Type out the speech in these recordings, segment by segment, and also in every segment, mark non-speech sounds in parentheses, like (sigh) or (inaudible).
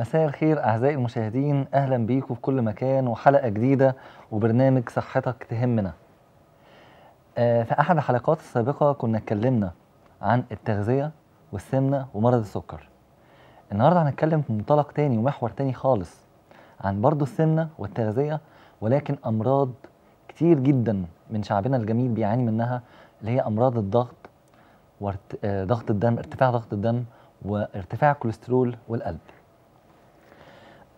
مساء الخير أعزائي المشاهدين أهلا بيكم في كل مكان وحلقة جديدة وبرنامج صحتك تهمنا آه، في أحد الحلقات السابقة كنا اتكلمنا عن التغذية والسمنة ومرض السكر النهاردة هنتكلم في منطلق تاني ومحور تاني خالص عن برضه السمنة والتغذية ولكن أمراض كتير جدا من شعبنا الجميل بيعاني منها اللي هي أمراض الضغط آه، ضغط الدم ارتفاع ضغط الدم وارتفاع الكوليسترول والقلب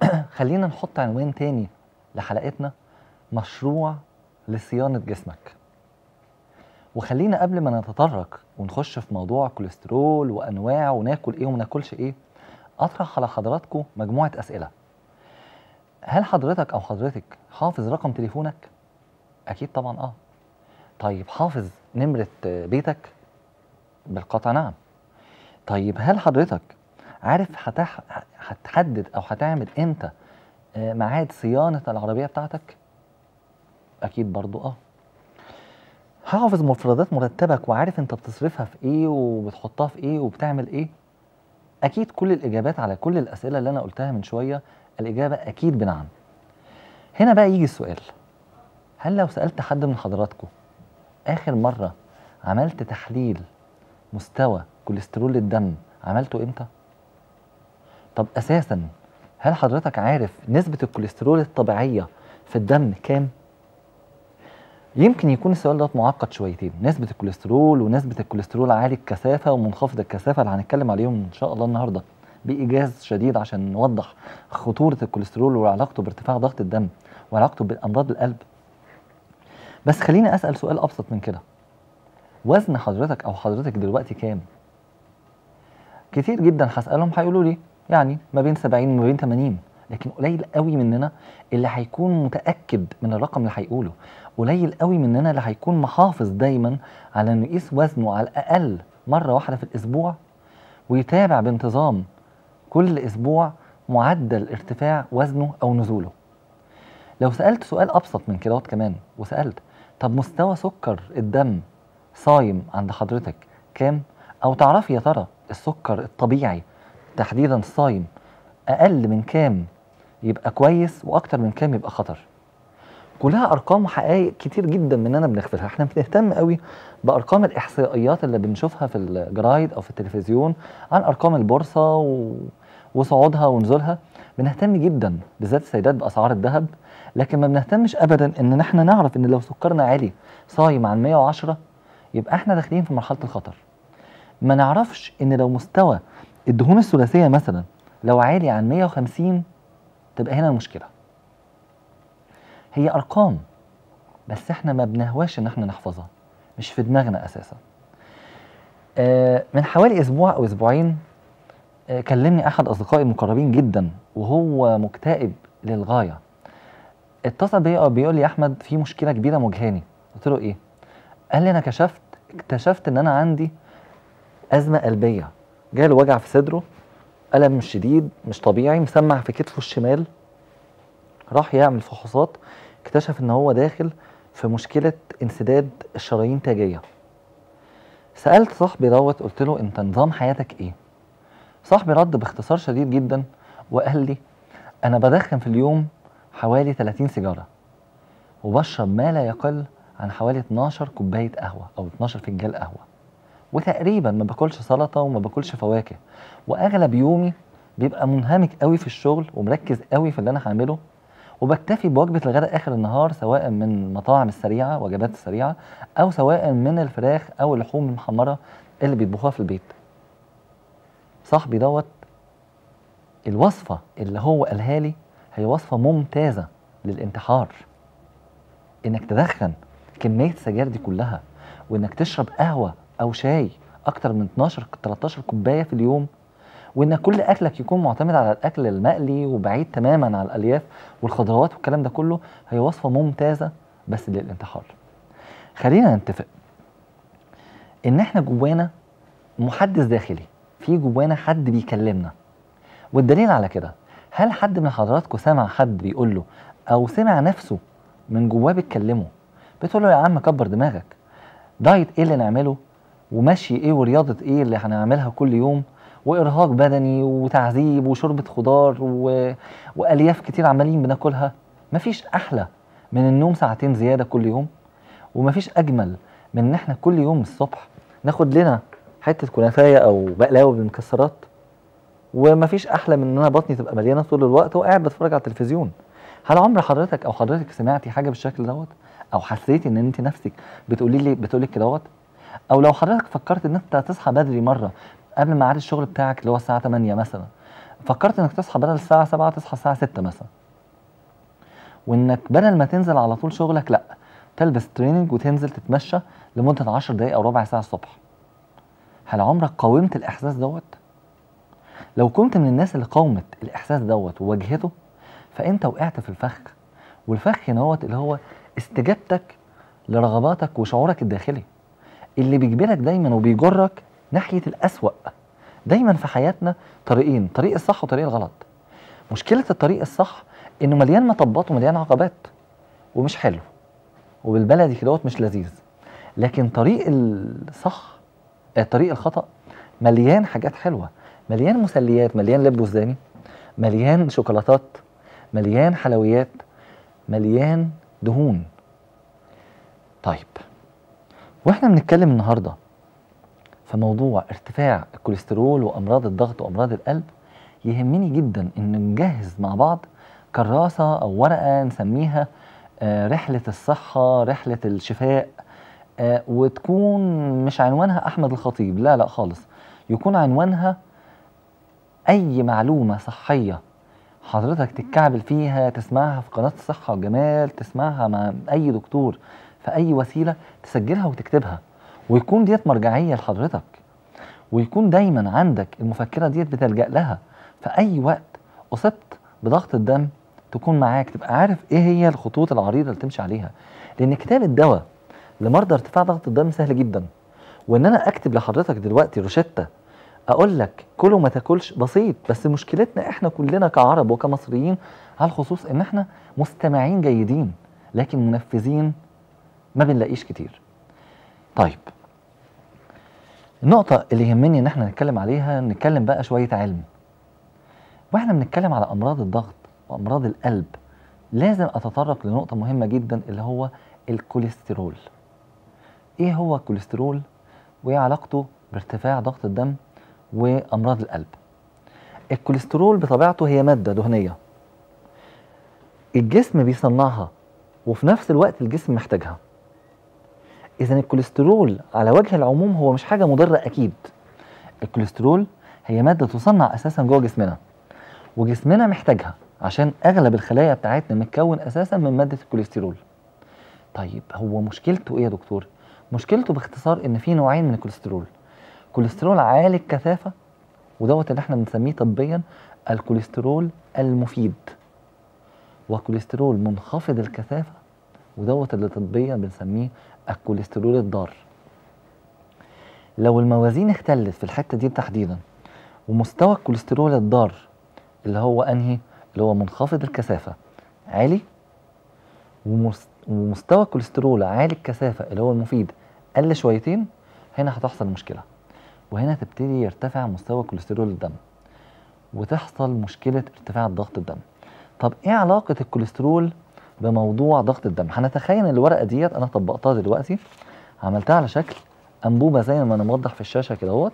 (clears throat) خلينا نحط عنوان تاني لحلقتنا مشروع لصيانة جسمك وخلينا قبل ما نتطرق ونخش في موضوع كوليسترول وانواع وناكل ايه وناكلش ايه اطرح على حضراتكم مجموعه اسئله هل حضرتك او حضرتك حافظ رقم تليفونك اكيد طبعا اه طيب حافظ نمره بيتك بالقطع نعم طيب هل حضرتك عارف هتحدد او هتعمل امتى آه، ميعاد صيانه العربيه بتاعتك اكيد برضو اه حافظ مفردات مرتبك وعارف انت بتصرفها في ايه وبتحطها في ايه وبتعمل ايه اكيد كل الاجابات على كل الاسئله اللي انا قلتها من شويه الاجابه اكيد بنعم هنا بقى يجي السؤال هل لو سالت حد من حضراتكم اخر مره عملت تحليل مستوى كوليسترول الدم عملته امتى طب اساسا هل حضرتك عارف نسبه الكوليسترول الطبيعيه في الدم كام يمكن يكون السؤال ده معقد شويتين نسبه الكوليسترول ونسبه الكوليسترول عالي الكثافه ومنخفض الكثافه اللي هنتكلم عليهم ان شاء الله النهارده بايجاز شديد عشان نوضح خطوره الكوليسترول وعلاقته بارتفاع ضغط الدم وعلاقته بامراض القلب بس خليني اسال سؤال ابسط من كده وزن حضرتك او حضرتك دلوقتي كام كتير جدا هسالهم هيقولوا لي يعني ما بين 70 وما بين 80 لكن قليل قوي مننا اللي هيكون متاكد من الرقم اللي هيقوله قليل قوي مننا اللي هيكون محافظ دايما على انه يقيس وزنه على الاقل مره واحده في الاسبوع ويتابع بانتظام كل اسبوع معدل ارتفاع وزنه او نزوله لو سالت سؤال ابسط من كده كمان وسالت طب مستوى سكر الدم صايم عند حضرتك كام او تعرفي يا ترى السكر الطبيعي تحديدا الصايم اقل من كام يبقى كويس واكتر من كام يبقى خطر كلها ارقام وحقائق كتير جدا مننا بنغفلها احنا بنهتم قوي بارقام الاحصائيات اللي بنشوفها في الجرايد او في التلفزيون عن ارقام البورصه و... وصعودها ونزولها بنهتم جدا بالذات السيدات باسعار الذهب لكن ما بنهتمش ابدا ان احنا نعرف ان لو سكرنا عالي صايم عن 110 يبقى احنا داخلين في مرحله الخطر ما نعرفش ان لو مستوى الدهون الثلاثيه مثلا لو عالي عن 150 تبقى هنا المشكله هي ارقام بس احنا ما بنهواش ان احنا نحفظها مش في دماغنا اساسا آه من حوالي اسبوع او اسبوعين آه كلمني احد اصدقائي المقربين جدا وهو مكتئب للغايه اتصل بيا بيقول لي يا احمد في مشكله كبيره مجهاني قلت له ايه قال لي انا كشفت اكتشفت ان انا عندي ازمه قلبيه جاله وجع في صدره ألم شديد مش طبيعي مسمع في كتفه الشمال راح يعمل فحوصات اكتشف ان هو داخل في مشكلة انسداد الشرايين تاجية سألت صاحبي دوت قلت له انت نظام حياتك ايه صاحبي رد باختصار شديد جدا وقال لي انا بدخن في اليوم حوالي 30 سيجارة وبشرب ما لا يقل عن حوالي 12 كوباية قهوة او 12 فنجان قهوة وتقريبا ما باكلش سلطه وما باكلش فواكه واغلب يومي بيبقى منهمك قوي في الشغل ومركز قوي في اللي انا هعمله وبكتفي بوجبه الغداء اخر النهار سواء من المطاعم السريعه وجبات السريعه او سواء من الفراخ او اللحوم المحمره اللي بيطبخوها في البيت صاحبي دوت الوصفه اللي هو قالها لي هي وصفه ممتازه للانتحار انك تدخن كميه السجاير دي كلها وانك تشرب قهوه او شاي اكتر من 12 13 كوبايه في اليوم وان كل اكلك يكون معتمد على الاكل المقلي وبعيد تماما عن الالياف والخضروات والكلام ده كله هي وصفه ممتازه بس للانتحار خلينا نتفق ان احنا جوانا محدث داخلي في جوانا حد بيكلمنا والدليل على كده هل حد من حضراتكم سمع حد بيقول له او سمع نفسه من جواه بتكلمه بتقول له يا عم كبر دماغك دايت ايه اللي نعمله ومشي ايه ورياضه ايه اللي هنعملها كل يوم وارهاق بدني وتعذيب وشوربه خضار و... والياف كتير عمالين بناكلها مفيش احلى من النوم ساعتين زياده كل يوم ومفيش اجمل من ان احنا كل يوم الصبح ناخد لنا حته كنافايه او بقلاوه بالمكسرات ومفيش احلى من ان انا بطني تبقى مليانه طول الوقت وقاعد بتفرج على التلفزيون هل عمر حضرتك او حضرتك سمعتي حاجه بالشكل دوت او حسيتي ان انت نفسك بتقولي لي بتقولي كدهوت او لو حضرتك فكرت ان انت تصحى بدري مره قبل ميعاد الشغل بتاعك اللي هو الساعه 8 مثلا فكرت انك تصحى بدل الساعه 7 تصحى الساعه 6 مثلا وانك بدل ما تنزل على طول شغلك لا تلبس تريننج وتنزل تتمشى لمده 10 دقائق او ربع ساعه الصبح هل عمرك قاومت الاحساس دوت لو كنت من الناس اللي قاومت الاحساس دوت وواجهته فانت وقعت في الفخ والفخ هنا هو اللي هو استجابتك لرغباتك وشعورك الداخلي اللي بيجبرك دايما وبيجرك ناحيه الاسوا دايما في حياتنا طريقين طريق الصح وطريق الغلط مشكله الطريق الصح انه مليان مطبات ومليان عقبات ومش حلو وبالبلدي كده مش لذيذ لكن طريق الصح آه، طريق الخطا مليان حاجات حلوه مليان مسليات مليان لب وزاني مليان شوكولاتات مليان حلويات مليان دهون طيب واحنا بنتكلم النهارده في موضوع ارتفاع الكوليسترول وامراض الضغط وامراض القلب يهمني جدا ان نجهز مع بعض كراسه او ورقه نسميها آه، رحله الصحه رحله الشفاء آه، وتكون مش عنوانها احمد الخطيب لا لا خالص يكون عنوانها اي معلومه صحيه حضرتك تتكعبل فيها تسمعها في قناه الصحه والجمال تسمعها مع اي دكتور في اي وسيله تسجلها وتكتبها ويكون ديت مرجعيه لحضرتك ويكون دايما عندك المفكره ديت بتلجا لها في اي وقت اصبت بضغط الدم تكون معاك تبقى عارف ايه هي الخطوط العريضه اللي تمشي عليها لان كتاب الدواء لمرضى ارتفاع ضغط الدم سهل جدا وان انا اكتب لحضرتك دلوقتي روشته اقول لك كله ما تاكلش بسيط بس مشكلتنا احنا كلنا كعرب وكمصريين على الخصوص ان احنا مستمعين جيدين لكن منفذين ما بنلاقيش كتير طيب النقطة اللي يهمني ان احنا نتكلم عليها نتكلم بقى شوية علم واحنا بنتكلم على امراض الضغط وامراض القلب لازم اتطرق لنقطة مهمة جدا اللي هو الكوليسترول ايه هو الكوليسترول وايه علاقته بارتفاع ضغط الدم وامراض القلب الكوليسترول بطبيعته هي مادة دهنية الجسم بيصنعها وفي نفس الوقت الجسم محتاجها اذا الكوليسترول على وجه العموم هو مش حاجه مضره اكيد الكوليسترول هي ماده تصنع اساسا جوه جسمنا وجسمنا محتاجها عشان اغلب الخلايا بتاعتنا متكون اساسا من ماده الكوليسترول طيب هو مشكلته ايه يا دكتور مشكلته باختصار ان في نوعين من الكوليسترول كوليسترول عالي الكثافه ودوت اللي احنا بنسميه طبيا الكوليسترول المفيد وكوليسترول منخفض الكثافه ودوت اللي طبيا بنسميه الكوليسترول الضار لو الموازين اختلت في الحته دي تحديدا ومستوى الكوليسترول الضار اللي هو انهي اللي هو منخفض الكثافه عالي ومستوى الكوليسترول عالي الكثافه اللي هو المفيد قل شويتين هنا هتحصل مشكله وهنا تبتدي يرتفع مستوى كوليسترول الدم وتحصل مشكله ارتفاع ضغط الدم طب ايه علاقه الكوليسترول بموضوع ضغط الدم هنتخيل الورقه ديت انا طبقتها دلوقتي عملتها على شكل انبوبه زي ما انا موضح في الشاشه كده اهوت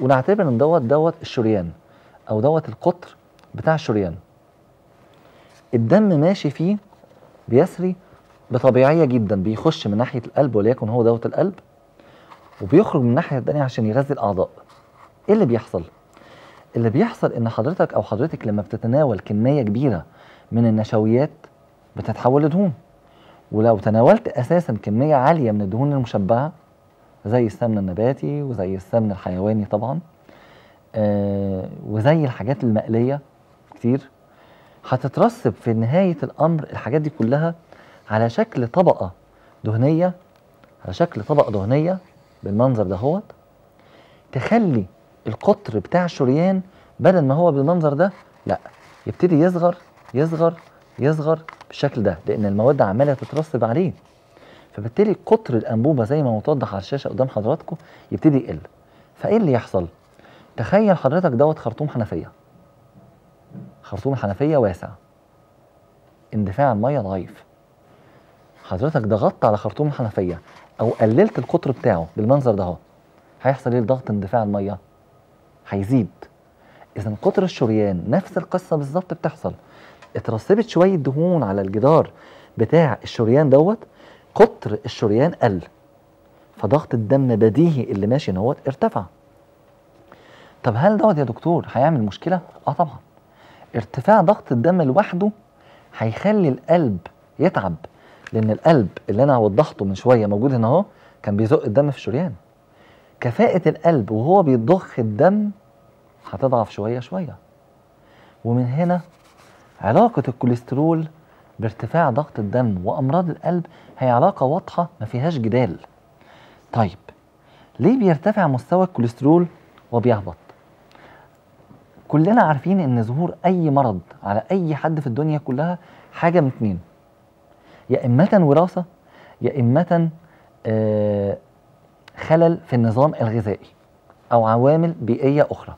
ونعتبر ان دوت دوت الشريان او دوت القطر بتاع الشريان الدم ماشي فيه بيسري بطبيعيه جدا بيخش من ناحيه القلب وليكن هو دوت القلب وبيخرج من الناحيه الثانيه عشان يغذي الاعضاء ايه اللي بيحصل اللي بيحصل ان حضرتك او حضرتك لما بتتناول كميه كبيره من النشويات بتتحول لدهون ولو تناولت اساسا كميه عاليه من الدهون المشبعه زي السمن النباتي وزي السمن الحيواني طبعا آه وزي الحاجات المقليه كتير هتترسب في نهايه الامر الحاجات دي كلها على شكل طبقه دهنيه على شكل طبقه دهنيه بالمنظر دهوت تخلي القطر بتاع الشريان بدل ما هو بالمنظر ده لا يبتدي يصغر يصغر يصغر بالشكل ده لان المواد عماله تترسب عليه فبالتالي قطر الانبوبه زي ما متوضح على الشاشه قدام حضراتكم يبتدي يقل فايه اللي يحصل تخيل حضرتك دوت خرطوم حنفيه خرطوم الحنفيه واسع اندفاع الميه ضعيف حضرتك ضغطت على خرطوم الحنفيه او قللت القطر بتاعه بالمنظر ده هيحصل ايه لضغط اندفاع الميه هيزيد اذا قطر الشريان نفس القصه بالظبط بتحصل اترسبت شويه دهون على الجدار بتاع الشريان دوت قطر الشريان قل فضغط الدم بديهي اللي ماشي ان هو ارتفع طب هل دوت يا دكتور هيعمل مشكله اه طبعا ارتفاع ضغط الدم لوحده هيخلي القلب يتعب لان القلب اللي انا وضحته من شويه موجود هنا اهو كان بيزق الدم في الشريان كفاءه القلب وهو بيضخ الدم هتضعف شويه شويه ومن هنا علاقة الكوليسترول بارتفاع ضغط الدم وأمراض القلب هي علاقة واضحة ما فيهاش جدال طيب ليه بيرتفع مستوى الكوليسترول وبيهبط كلنا عارفين ان ظهور اي مرض على اي حد في الدنيا كلها حاجه من اتنين يا اما وراثه يا اما آه، خلل في النظام الغذائي او عوامل بيئيه اخرى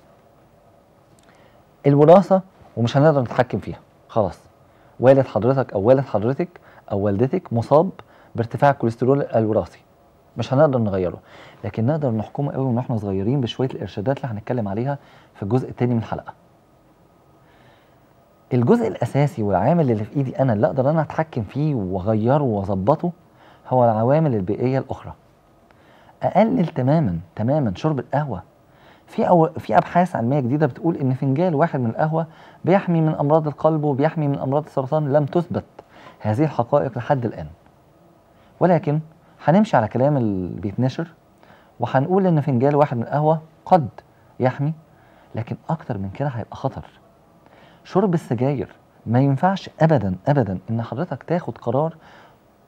الوراثه ومش هنقدر نتحكم فيها خلاص والد حضرتك او والد حضرتك او والدتك مصاب بارتفاع الكوليسترول الوراثي مش هنقدر نغيره لكن نقدر نحكمه قوي من واحنا صغيرين بشويه الارشادات اللي هنتكلم عليها في الجزء الثاني من الحلقه الجزء الاساسي والعامل اللي في ايدي انا اللي اقدر انا اتحكم فيه واغيره واظبطه هو العوامل البيئيه الاخرى اقلل تماما تماما شرب القهوه في أو في ابحاث علميه جديده بتقول ان فنجان واحد من القهوه بيحمي من امراض القلب وبيحمي من امراض السرطان لم تثبت هذه الحقائق لحد الان ولكن هنمشي على كلام اللي بيتنشر وهنقول ان فنجان واحد من القهوه قد يحمي لكن اكتر من كده هيبقى خطر شرب السجاير ما ينفعش ابدا ابدا ان حضرتك تاخد قرار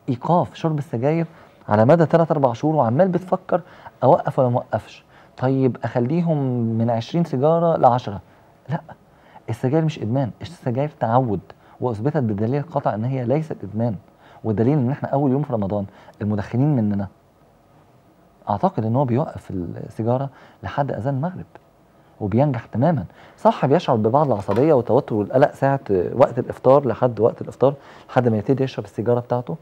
ايقاف شرب السجاير على مدى 3 4 شهور وعمال بتفكر اوقف ولا ما اوقفش طيب اخليهم من 20 سيجاره ل 10 لا السجاير مش ادمان السجاير تعود واثبتت بدليل قطع ان هي ليست ادمان ودليل ان احنا اول يوم في رمضان المدخنين مننا اعتقد ان هو بيوقف السيجاره لحد اذان المغرب وبينجح تماما صح بيشعر ببعض العصبيه والتوتر والقلق ساعه وقت الافطار لحد وقت الافطار لحد ما يبتدي يشرب السيجاره بتاعته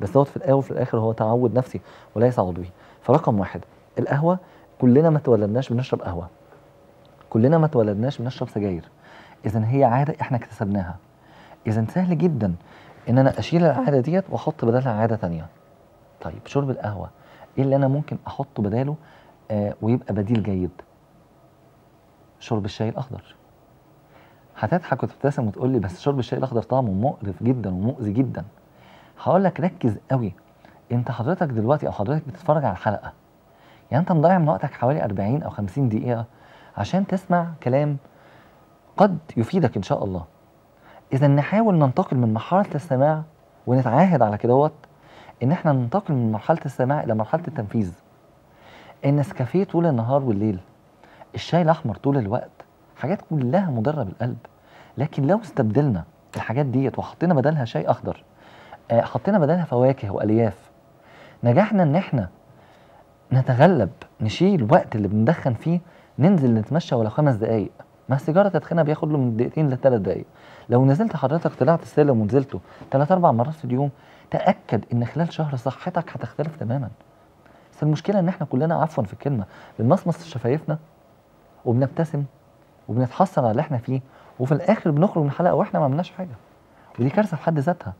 بس دوت في الاول وفي الاخر هو تعود نفسي وليس عضوي فرقم واحد القهوه كلنا ما تولدناش بنشرب قهوه كلنا ما تولدناش بنشرب سجاير اذا هي عاده احنا اكتسبناها اذا سهل جدا ان انا اشيل العاده ديت واحط بدالها عاده ثانيه طيب شرب القهوه ايه اللي انا ممكن احطه بداله آه ويبقى بديل جيد شرب الشاي الاخضر هتضحك وتبتسم وتقول لي بس شرب الشاي الاخضر طعمه مقرف جدا ومؤذي جدا هقول لك ركز قوي انت حضرتك دلوقتي او حضرتك بتتفرج على الحلقه يعني انت مضيع من وقتك حوالي 40 او 50 دقيقه عشان تسمع كلام قد يفيدك ان شاء الله اذا نحاول ننتقل من مرحله السماع ونتعاهد على كدهوت ان احنا ننتقل من مرحله السماع الى مرحله التنفيذ النسكافيه طول النهار والليل الشاي الاحمر طول الوقت حاجات كلها مضره بالقلب لكن لو استبدلنا الحاجات ديت وحطينا بدلها شاي اخضر آه، حطينا بدلها فواكه والياف نجحنا ان احنا نتغلب نشيل وقت اللي بندخن فيه ننزل نتمشى ولو خمس دقايق ما السيجاره تدخينها بياخد له من دقيقتين لثلاث دقايق لو نزلت حضرتك طلعت السلم ونزلته ثلاث اربع مرات في اليوم تاكد ان خلال شهر صحتك هتختلف تماما بس المشكله ان احنا كلنا عفوا في الكلمه بنمصمص شفايفنا وبنبتسم وبنتحسر على اللي احنا فيه وفي الاخر بنخرج من الحلقه واحنا ما عملناش حاجه ودي كارثه في حد ذاتها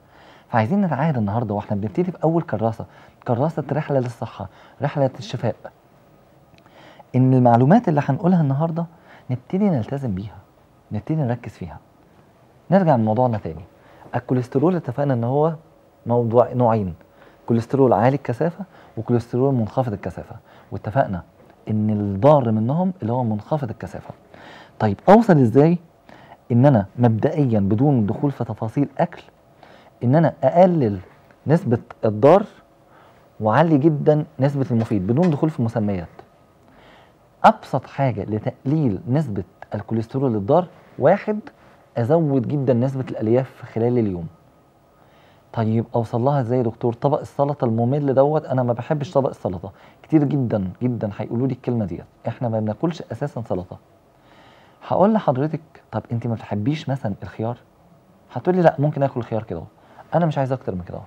فعايزين نتعاهد النهارده واحنا بنبتدي في اول كراسه كراسه رحله للصحه رحله الشفاء ان المعلومات اللي هنقولها النهارده نبتدي نلتزم بيها نبتدي نركز فيها نرجع لموضوعنا تاني الكوليسترول اتفقنا ان هو موضوع نوعين كوليسترول عالي الكثافه وكوليسترول منخفض الكثافه واتفقنا ان الضار منهم اللي هو منخفض الكثافه طيب اوصل ازاي ان انا مبدئيا بدون دخول في تفاصيل اكل ان انا اقلل نسبه الضار واعلي جدا نسبه المفيد بدون دخول في مسميات ابسط حاجه لتقليل نسبه الكوليسترول الضار واحد ازود جدا نسبه الالياف خلال اليوم طيب اوصل لها ازاي يا دكتور طبق السلطه الممل دوت انا ما بحبش طبق السلطه كتير جدا جدا هيقولوا لي الكلمه ديت احنا ما بناكلش اساسا سلطه هقول لحضرتك طب انت ما بتحبيش مثلا الخيار هتقولي لا ممكن اكل خيار كده انا مش عايز اكتر من كده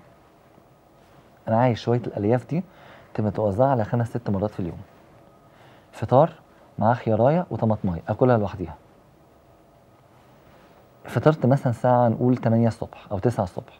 انا عايز شويه الالياف دي تبقى متوزعه على خمس ست مرات في اليوم فطار معاه خيارايه وطماطمايه اكلها لوحديها فطرت مثلا ساعه نقول 8 الصبح او 9 الصبح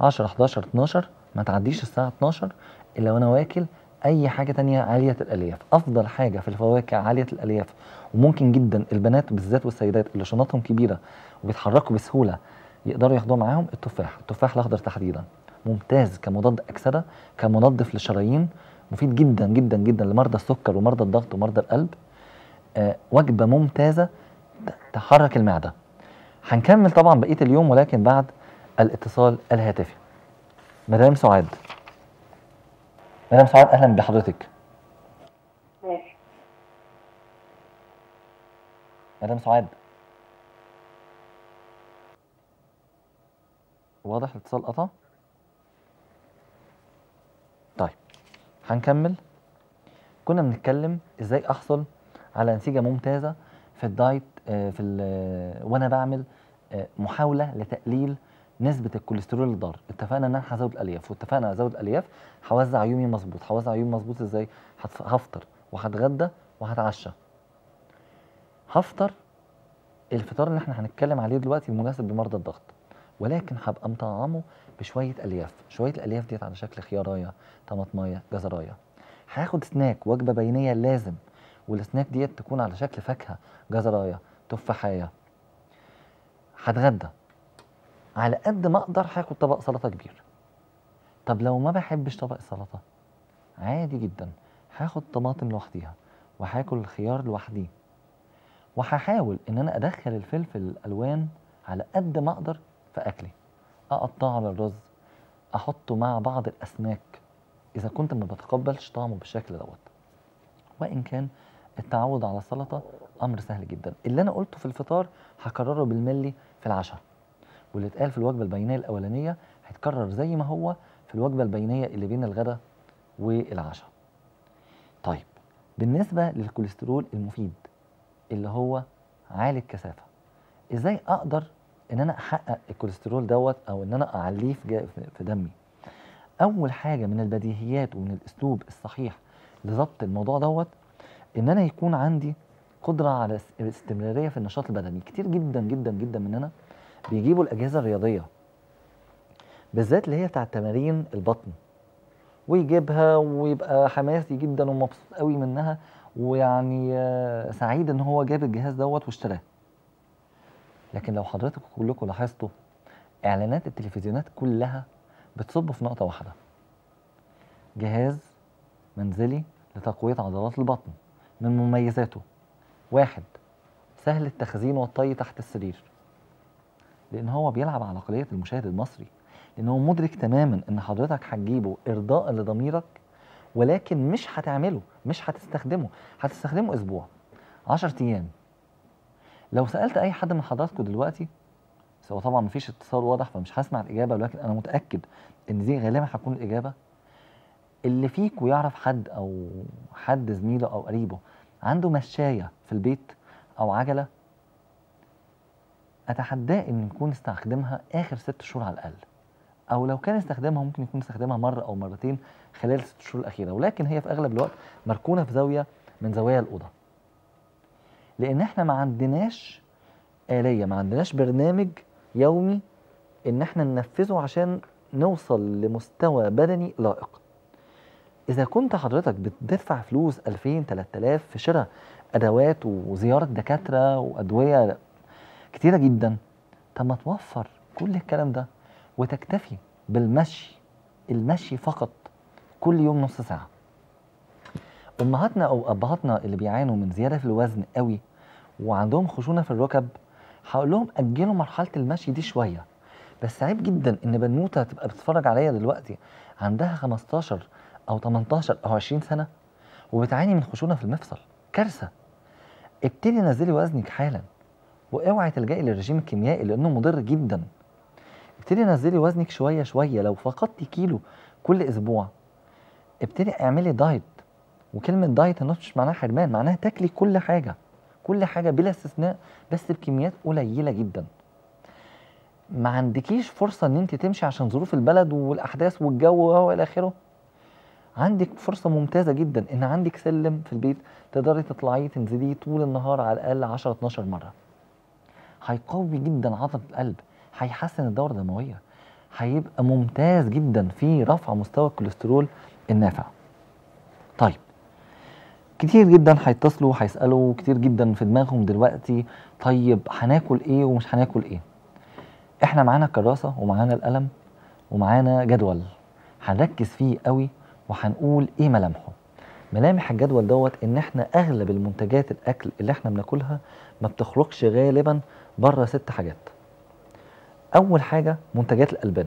10 11 12 ما تعديش الساعه 12 الا وانا واكل اي حاجه تانية عاليه الالياف افضل حاجه في الفواكه عاليه الالياف وممكن جدا البنات بالذات والسيدات اللي شنطهم كبيره وبيتحركوا بسهوله يقدروا ياخدوها معاهم التفاح التفاح الاخضر تحديدا ممتاز كمضاد اكسده كمنظف للشرايين مفيد جدا جدا جدا لمرضى السكر ومرضى الضغط ومرضى القلب آه وجبه ممتازه تحرك المعده هنكمل طبعا بقيه اليوم ولكن بعد الاتصال الهاتفي مدام سعاد مدام سعاد اهلا بحضرتك ماشي مدام سعاد واضح الاتصال قطع طيب هنكمل كنا بنتكلم ازاي احصل على نتيجه ممتازه في الدايت آه، في آه، وانا بعمل آه، محاوله لتقليل نسبه الكوليسترول الضار اتفقنا ان انا هزود الالياف واتفقنا ازود الالياف هوزع يومي مظبوط هوزع يومي مظبوط ازاي هفطر وهتغدى وهتعشى هفطر الفطار اللي احنا هنتكلم عليه دلوقتي مناسب لمرضى الضغط ولكن هبقى مطعمه بشويه الياف شويه الالياف ديت على شكل خيارايه طماطمايه جزرايه هاخد سناك وجبه بينيه لازم والسناك ديت تكون على شكل فاكهه جزرايه تفاحيه هتغدى على قد ما اقدر هاخد طبق سلطه كبير طب لو ما بحبش طبق السلطه عادي جدا هاخد طماطم لوحديها وهاكل الخيار لوحدي وهحاول ان انا ادخل الفلفل الالوان على قد ما اقدر في أكلي أقطعه للرز أحطه مع بعض الأسماك إذا كنت ما بتقبلش طعمه بالشكل دوت وإن كان التعود على السلطة أمر سهل جدا اللي أنا قلته في الفطار هكرره بالملي في العشاء واللي اتقال في الوجبة البينية الأولانية هيتكرر زي ما هو في الوجبة البينية اللي بين الغداء والعشاء طيب بالنسبة للكوليسترول المفيد اللي هو عالي الكثافة ازاي اقدر ان انا احقق الكوليسترول دوت او ان انا اعليه في, في دمي اول حاجه من البديهيات ومن الاسلوب الصحيح لضبط الموضوع دوت ان انا يكون عندي قدره على الاستمراريه في النشاط البدني كتير جدا جدا جدا مننا بيجيبوا الاجهزه الرياضيه بالذات اللي هي بتاع تمارين البطن ويجيبها ويبقى حماسي جدا ومبسوط قوي منها ويعني آه، سعيد ان هو جاب الجهاز دوت واشتراه لكن لو حضرتك كلكم لاحظتوا اعلانات التلفزيونات كلها بتصب في نقطه واحده جهاز منزلي لتقويه عضلات البطن من مميزاته واحد سهل التخزين والطي تحت السرير لان هو بيلعب على عقليه المشاهد المصري لان هو مدرك تماما ان حضرتك هتجيبه ارضاء لضميرك ولكن مش هتعمله مش هتستخدمه هتستخدمه اسبوع 10 ايام لو سالت اي حد من حضراتكم دلوقتي هو طبعا مفيش اتصال واضح فمش هسمع الاجابه ولكن انا متاكد ان دي غالبا هتكون الاجابه اللي فيكم يعرف حد او حد زميله او قريبه عنده مشايه في البيت او عجله اتحداه ان يكون استخدمها اخر ست شهور على الاقل او لو كان استخدامها ممكن يكون استخدمها مره او مرتين خلال الست شهور الاخيره ولكن هي في اغلب الوقت مركونه في زاويه من زوايا الاوضه لان احنا ما عندناش آلية ما عندناش برنامج يومي ان احنا ننفذه عشان نوصل لمستوى بدني لائق اذا كنت حضرتك بتدفع فلوس 2000 3000 في شراء ادوات وزياره دكاتره وادويه كتيره جدا طب ما توفر كل الكلام ده وتكتفي بالمشي المشي فقط كل يوم نص ساعه امهاتنا او ابهاتنا اللي بيعانوا من زياده في الوزن قوي وعندهم خشونه في الركب هقول لهم اجلوا مرحله المشي دي شويه بس عيب جدا ان بنوته تبقى بتتفرج عليا دلوقتي عندها 15 او 18 او 20 سنه وبتعاني من خشونه في المفصل كارثه ابتدي نزلي وزنك حالا واوعي تلجئي للرجيم الكيميائي لانه مضر جدا ابتدي نزلي وزنك شويه شويه لو فقدتي كيلو كل اسبوع ابتدي اعملي دايت وكلمه دايت مش معناها حرمان معناها تاكلي كل حاجه كل حاجه بلا استثناء بس بكميات قليله جدا ما عندكيش فرصه ان انت تمشي عشان ظروف البلد والاحداث والجو والى اخره عندك فرصه ممتازه جدا ان عندك سلم في البيت تقدري تطلعيه تنزليه طول النهار على الاقل 10 12 مره هيقوي جدا عضله القلب هيحسن الدوره الدمويه هيبقى ممتاز جدا في رفع مستوى الكوليسترول النافع طيب كتير جدا هيتصلوا هيسالوا كتير جدا في دماغهم دلوقتي طيب هناكل ايه ومش هناكل ايه احنا معانا كراسه ومعانا القلم ومعانا جدول هنركز فيه قوي وهنقول ايه ملامحه ملامح الجدول دوت ان احنا اغلب المنتجات الاكل اللي احنا بناكلها ما بتخرجش غالبا بره ست حاجات اول حاجه منتجات الالبان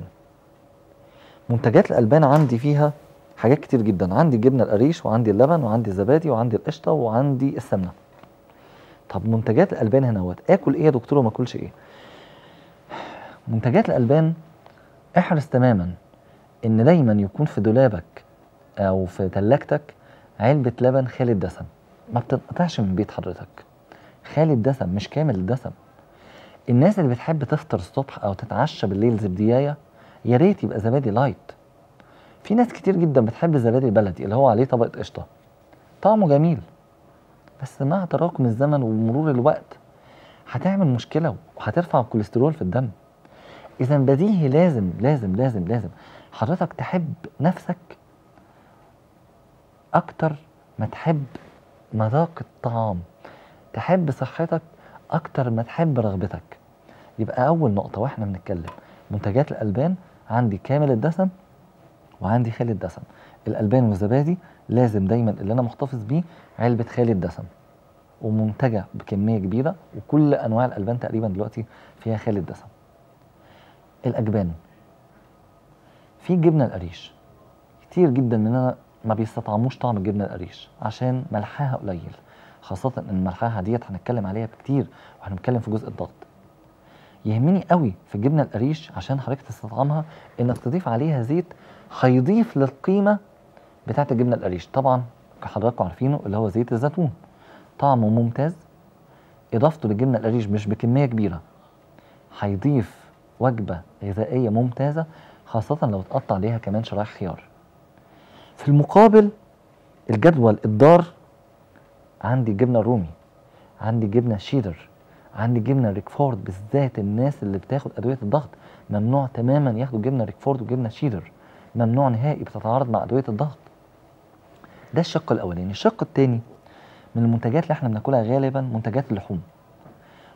منتجات الالبان عندي فيها حاجات كتير جدا عندي الجبنه القريش وعندي اللبن وعندي الزبادي وعندي القشطه وعندي السمنه طب منتجات الالبان هنوت اكل ايه يا دكتور وما اكلش ايه منتجات الالبان احرص تماما ان دايما يكون في دولابك او في ثلاجتك علبه لبن خالي الدسم ما بتنقطعش من بيت حضرتك خالي الدسم مش كامل الدسم الناس اللي بتحب تفطر الصبح او تتعشى بالليل زبديايه يا ريت يبقى زبادي لايت في ناس كتير جدا بتحب الزبادي البلدي اللي هو عليه طبقه قشطه طعمه جميل بس مع تراكم الزمن ومرور الوقت هتعمل مشكله وهترفع الكوليسترول في الدم اذا بديهي لازم لازم لازم لازم حضرتك تحب نفسك اكتر ما تحب مذاق الطعام تحب صحتك اكتر ما تحب رغبتك يبقى اول نقطه واحنا بنتكلم منتجات الالبان عندي كامل الدسم وعندي خالي الدسم الالبان والزبادي لازم دايما اللي انا محتفظ بيه علبه خالي الدسم ومنتجه بكميه كبيره وكل انواع الالبان تقريبا دلوقتي فيها خالي الدسم الاجبان في جبنه القريش كتير جدا مننا ما بيستطعموش طعم الجبنه القريش عشان ملحها قليل خاصه ان ملحها ديت هنتكلم عليها كتير وهنتكلم في جزء الضغط يهمني قوي في الجبنه القريش عشان حضرتك تستطعمها انك تضيف عليها زيت هيضيف للقيمه بتاعت الجبنه القريش طبعا حضراتكم عارفينه اللي هو زيت الزيتون طعمه ممتاز اضافته للجبنه القريش مش بكميه كبيره هيضيف وجبه غذائيه ممتازه خاصه لو اتقطع عليها كمان شرايح خيار في المقابل الجدول الدار عندي جبنه رومي عندي جبنه شيدر عندي جبنه ريكفورد بالذات الناس اللي بتاخد ادويه الضغط ممنوع تماما ياخدوا جبنه ريكفورد وجبنه شيدر ممنوع نهائي بتتعارض مع ادويه الضغط ده الشق الاولاني الشق الثاني من المنتجات اللي احنا بناكلها غالبا منتجات اللحوم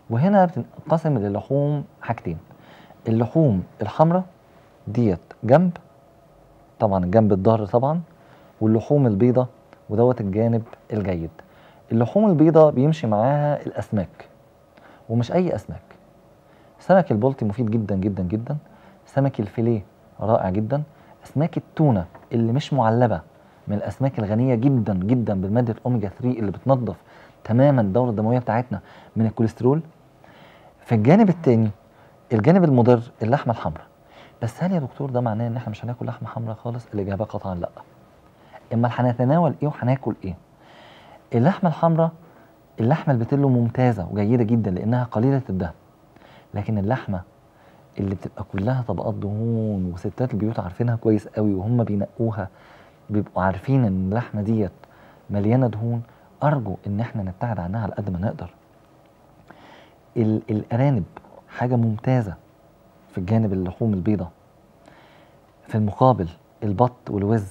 وهنا بتنقسم اللحوم حاجتين اللحوم الحمراء ديت جنب طبعا جنب الظهر طبعا واللحوم البيضاء ودوت الجانب الجيد اللحوم البيضاء بيمشي معاها الاسماك ومش اي اسماك سمك البلطي مفيد جدا جدا جدا سمك الفيليه رائع جدا أسماك التونة اللي مش معلبة من الأسماك الغنية جدا جدا بماده اوميجا 3 اللي بتنظف تماما الدورة الدموية بتاعتنا من الكوليسترول في الجانب الثاني الجانب المضر اللحمة الحمراء بس هل يا دكتور ده معناه ان احنا مش هناكل لحمة حمراء خالص؟ الإجابة قطعا لا اما هنتناول ايه وهناكل ايه اللحمه الحمراء اللحمه البتلو ممتازه وجيده جدا لانها قليله الدهن لكن اللحمه اللي بتبقى كلها طبقات دهون وستات البيوت عارفينها كويس قوي وهم بينقوها بيبقوا عارفين ان اللحمه ديت مليانه دهون ارجو ان احنا نبتعد عنها على قد ما نقدر الارانب حاجه ممتازه في الجانب اللحوم البيضاء في المقابل البط والوز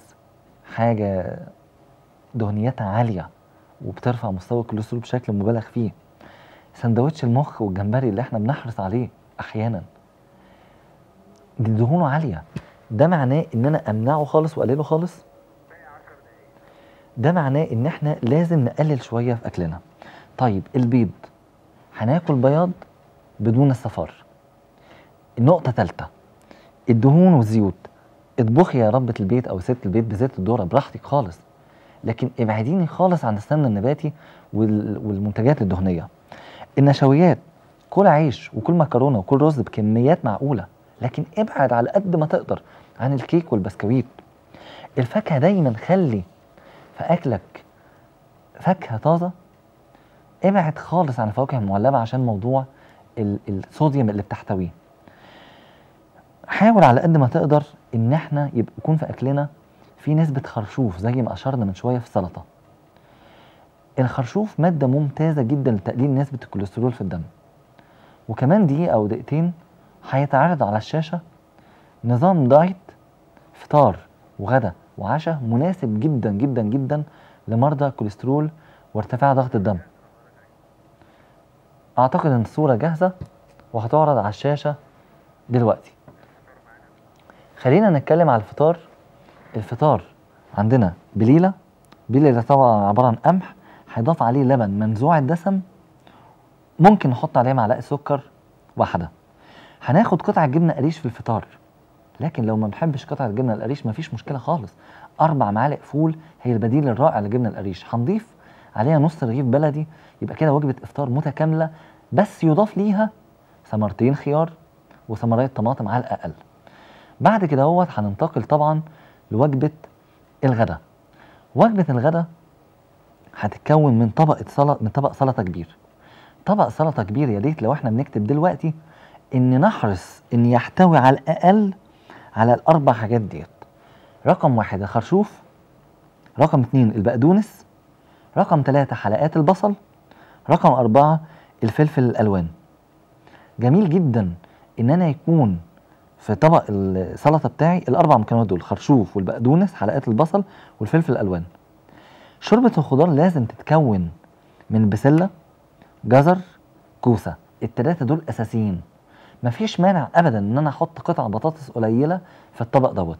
حاجه دهنياتها عاليه وبترفع مستوى الكوليسترول بشكل مبالغ فيه سندوتش المخ والجمبري اللي احنا بنحرص عليه احيانا دهونه عاليه ده معناه ان انا امنعه خالص واقلله خالص ده معناه ان احنا لازم نقلل شويه في اكلنا طيب البيض هناكل بياض بدون الصفار نقطة ثالثة الدهون والزيوت اطبخي يا ربة البيت أو ست البيت بزيت الذرة براحتك خالص لكن ابعديني خالص عن السمن النباتي والمنتجات الدهنية النشويات كل عيش وكل مكرونة وكل رز بكميات معقولة لكن ابعد على قد ما تقدر عن الكيك والبسكويت الفاكهة دايما خلي في أكلك فاكهة طازة ابعد خالص عن الفواكه المعلبة عشان موضوع الصوديوم اللي بتحتويه حاول على قد ما تقدر ان احنا يبقى يكون في اكلنا في نسبة خرشوف زي ما اشرنا من شوية في السلطة الخرشوف مادة ممتازة جدا لتقليل نسبة الكوليسترول في الدم وكمان دقيقة او دقيقتين هيتعرض على الشاشة نظام دايت فطار وغدا وعشاء مناسب جدا جدا جدا لمرضى كوليسترول وارتفاع ضغط الدم اعتقد ان الصورة جاهزة وهتعرض على الشاشة دلوقتي خلينا نتكلم على الفطار الفطار عندنا بليلة بليلة طبعا عبارة عن قمح هيضاف عليه لبن منزوع الدسم ممكن نحط عليه معلقة سكر واحدة هناخد قطعه جبنه قريش في الفطار لكن لو ما بنحبش قطعه جبنه القريش مفيش مشكله خالص اربع معالق فول هي البديل الرائع لجبنه القريش هنضيف عليها نص رغيف بلدي يبقى كده وجبه افطار متكامله بس يضاف ليها ثمرتين خيار وثمرية طماطم على الاقل بعد كده هو هننتقل طبعا لوجبه الغداء وجبه الغداء هتتكون من طبقه سلطه من طبق سلطه كبير طبق سلطه كبير يا ريت لو احنا بنكتب دلوقتي ان نحرص ان يحتوي على الاقل على الاربع حاجات ديت رقم واحد الخرشوف رقم اتنين البقدونس رقم تلاتة حلقات البصل رقم أربعة الفلفل الألوان جميل جدا إن أنا يكون في طبق السلطة بتاعي الأربع مكونات دول خرشوف والبقدونس حلقات البصل والفلفل الألوان شوربة الخضار لازم تتكون من بسلة جزر كوسة التلاتة دول أساسيين مفيش مانع ابدا ان انا احط قطع بطاطس قليله في الطبق دوت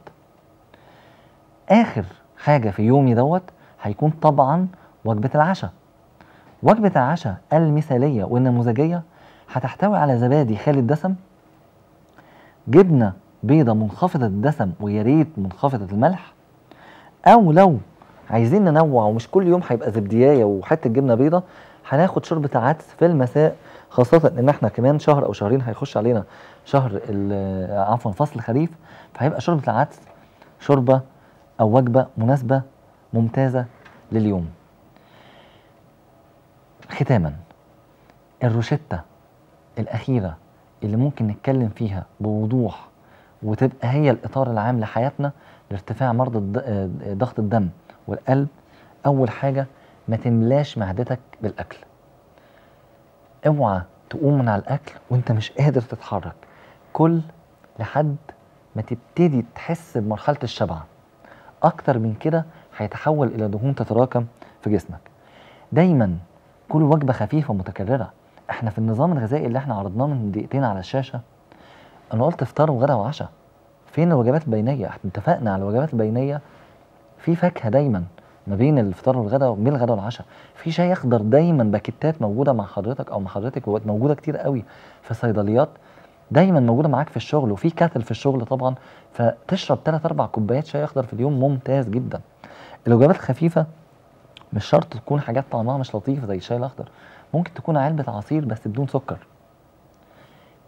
اخر حاجه في يومي دوت هيكون طبعا وجبه العشاء وجبه العشاء المثاليه والنموذجيه هتحتوي على زبادي خالي الدسم جبنه بيضه منخفضه الدسم ويا ريت منخفضه الملح او لو عايزين ننوع ومش كل يوم هيبقى زبديايه وحته جبنه بيضه هناخد شوربه عدس في المساء خاصه ان احنا كمان شهر او شهرين هيخش علينا شهر عفوا فصل الخريف فهيبقى شوربه العدس شوربه او وجبه مناسبه ممتازه لليوم ختاما الروشتة الأخيرة اللي ممكن نتكلم فيها بوضوح وتبقى هي الإطار العام لحياتنا لارتفاع مرض آه، ضغط الدم والقلب أول حاجة ما تملاش معدتك بالأكل اوعى تقوم من على الاكل وانت مش قادر تتحرك كل لحد ما تبتدي تحس بمرحله الشبع اكتر من كده هيتحول الى دهون تتراكم في جسمك دايما كل وجبه خفيفه متكرره احنا في النظام الغذائي اللي احنا عرضناه من دقيقتين على الشاشه انا قلت افطار وغدا وعشاء فين الوجبات البينيه احنا اتفقنا على الوجبات البينيه في فاكهه دايما ما بين الفطار والغداء وما بين الغداء والعشاء في شاي اخضر دايما باكيتات موجوده مع حضرتك او مع حضرتك موجوده كتير قوي في الصيدليات دايما موجوده معاك في الشغل وفي كاتل في الشغل طبعا فتشرب 3 4 كوبايات شاي اخضر في اليوم ممتاز جدا الوجبات الخفيفه مش شرط تكون حاجات طعمها مش لطيف زي الشاي الاخضر ممكن تكون علبه عصير بس بدون سكر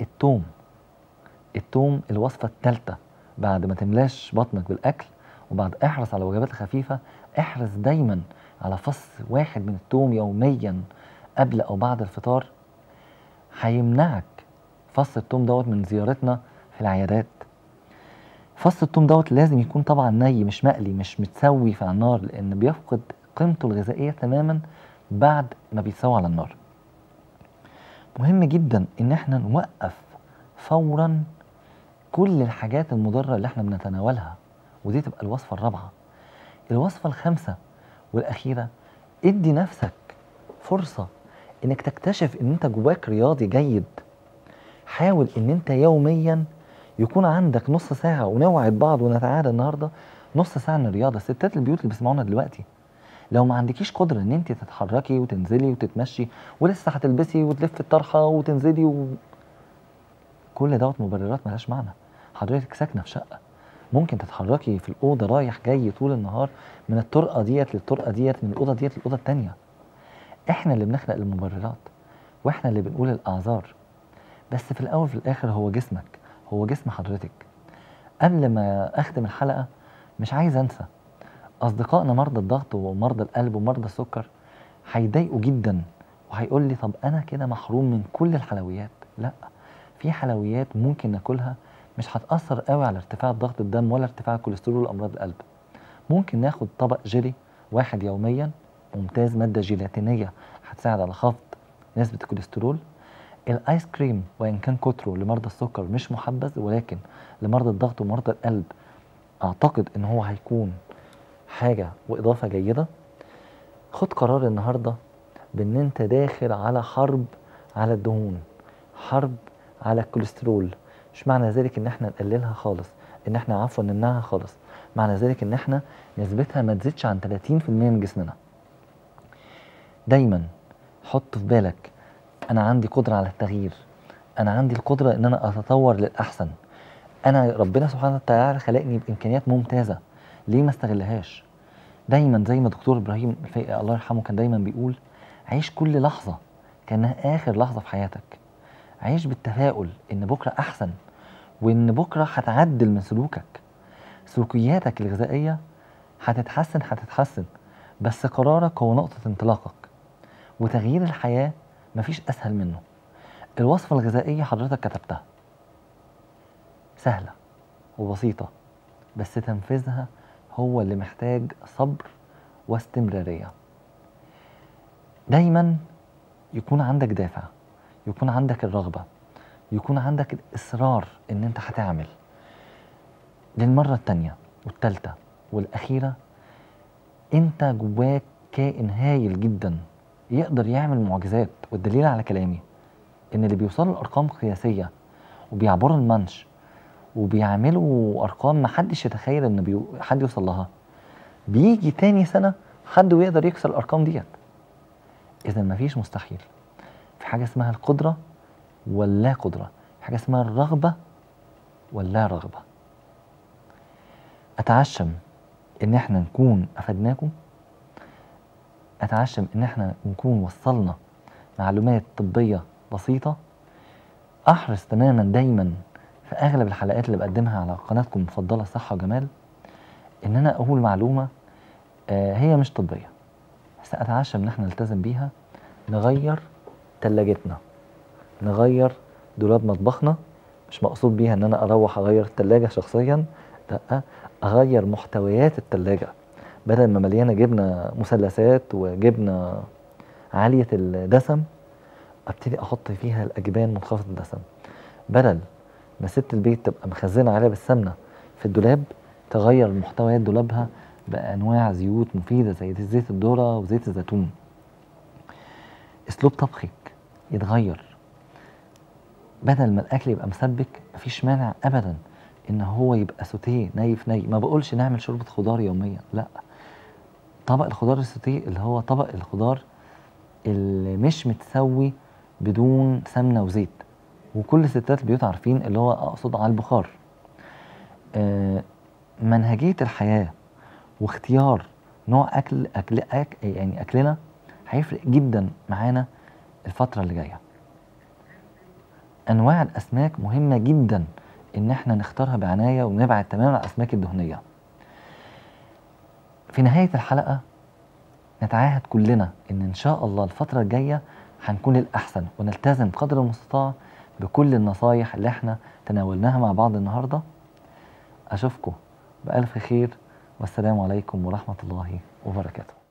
التوم التوم الوصفه الثالثه بعد ما تملاش بطنك بالاكل وبعد احرص على الوجبات الخفيفه احرص دايما على فص واحد من التوم يوميا قبل او بعد الفطار هيمنعك فص التوم دوت من زيارتنا في العيادات فص التوم دوت لازم يكون طبعا ني مش مقلي مش متسوي في النار لان بيفقد قيمته الغذائيه تماما بعد ما بيتسوى على النار مهم جدا ان احنا نوقف فورا كل الحاجات المضره اللي احنا بنتناولها ودي تبقى الوصفه الرابعه الوصفة الخامسة والأخيرة ادي نفسك فرصة انك تكتشف ان انت جواك رياضي جيد حاول ان انت يوميا يكون عندك نص ساعة ونوعد بعض ونتعادى النهاردة نص ساعة من الرياضة ستات البيوت اللي بيسمعونا دلوقتي لو ما عندكيش قدرة ان انت تتحركي وتنزلي وتتمشي ولسه هتلبسي وتلفي الطرحة وتنزلي و... كل دوت مبررات ملهاش معنى حضرتك ساكنة في شقة ممكن تتحركي في الاوضه رايح جاي طول النهار من الطرقه ديت للطرقه ديت من الاوضه ديت للاوضه الثانيه احنا اللي بنخلق المبررات واحنا اللي بنقول الاعذار بس في الاول في الاخر هو جسمك هو جسم حضرتك قبل ما اختم الحلقه مش عايز انسى اصدقائنا مرضى الضغط ومرضى القلب ومرضى السكر هيضايقوا جدا وهيقول لي طب انا كده محروم من كل الحلويات لا في حلويات ممكن ناكلها مش هتأثر قوي على ارتفاع ضغط الدم ولا ارتفاع الكوليسترول وأمراض القلب ممكن ناخد طبق جيلي واحد يوميا ممتاز مادة جيلاتينية هتساعد على خفض نسبة الكوليسترول الايس كريم وان كان كتره لمرضى السكر مش محبذ ولكن لمرضى الضغط ومرضى القلب اعتقد ان هو هيكون حاجه واضافه جيده خد قرار النهارده بان انت داخل على حرب على الدهون حرب على الكوليسترول مش معنى ذلك ان احنا نقللها خالص ان احنا عفوا نمنعها خالص معنى ذلك ان احنا نسبتها ما تزيدش عن 30% من جسمنا دايما حط في بالك انا عندي قدره على التغيير انا عندي القدره ان انا اتطور للاحسن انا ربنا سبحانه وتعالى خلقني بامكانيات ممتازه ليه ما استغلهاش دايما زي ما دكتور ابراهيم الفقي الله يرحمه كان دايما بيقول عيش كل لحظه كانها اخر لحظه في حياتك عيش بالتفاؤل ان بكره احسن وان بكره هتعدل من سلوكك سلوكياتك الغذائيه هتتحسن هتتحسن بس قرارك هو نقطه انطلاقك وتغيير الحياه مفيش اسهل منه الوصفه الغذائيه حضرتك كتبتها سهله وبسيطه بس تنفيذها هو اللي محتاج صبر واستمراريه دايما يكون عندك دافع يكون عندك الرغبه يكون عندك الاصرار ان انت هتعمل للمره الثانيه والثالثه والاخيره انت جواك كائن هايل جدا يقدر يعمل معجزات والدليل على كلامي ان اللي بيوصلوا لارقام قياسيه وبيعبروا المنش وبيعملوا ارقام ما حدش يتخيل ان بيو... حد يوصل لها بيجي تاني سنه حد ويقدر يكسر الارقام ديت اذا مفيش مستحيل في حاجه اسمها القدره واللا قدره حاجه اسمها الرغبه واللا رغبه اتعشم ان احنا نكون افدناكم اتعشم ان احنا نكون وصلنا معلومات طبيه بسيطه احرص تماما دايما في اغلب الحلقات اللي بقدمها على قناتكم المفضله صحه وجمال ان انا اقول معلومه آه، هي مش طبيه بس اتعشم ان احنا نلتزم بيها نغير تلاجتنا نغير دولاب مطبخنا مش مقصود بيها ان انا اروح اغير التلاجة شخصيا لا اغير محتويات التلاجة بدل ما مليانة جبنة مثلثات وجبنة عالية الدسم ابتدي احط فيها الاجبان منخفضة الدسم بدل ما ست البيت تبقى مخزنة عليها بالسمنة في الدولاب تغير محتويات دولابها بانواع زيوت مفيدة زي زيت الذرة وزيت الزيتون اسلوب طبخي يتغير بدل ما الاكل يبقى مسبك مفيش مانع ابدا ان هو يبقى سوتيه نايف نايف ما بقولش نعمل شوربه خضار يوميا لا طبق الخضار السوتيه اللي هو طبق الخضار اللي مش متسوي بدون سمنه وزيت وكل ستات البيوت عارفين اللي هو اقصد على البخار آه، منهجيه الحياه واختيار نوع اكل اكل, أكل يعني اكلنا هيفرق جدا معانا الفترة اللي جاية أنواع الأسماك مهمة جدا إن احنا نختارها بعناية ونبعد تماما عن الأسماك الدهنية في نهاية الحلقة نتعاهد كلنا إن إن شاء الله الفترة الجاية هنكون الأحسن ونلتزم قدر المستطاع بكل النصايح اللي احنا تناولناها مع بعض النهاردة أشوفكم بألف خير والسلام عليكم ورحمة الله وبركاته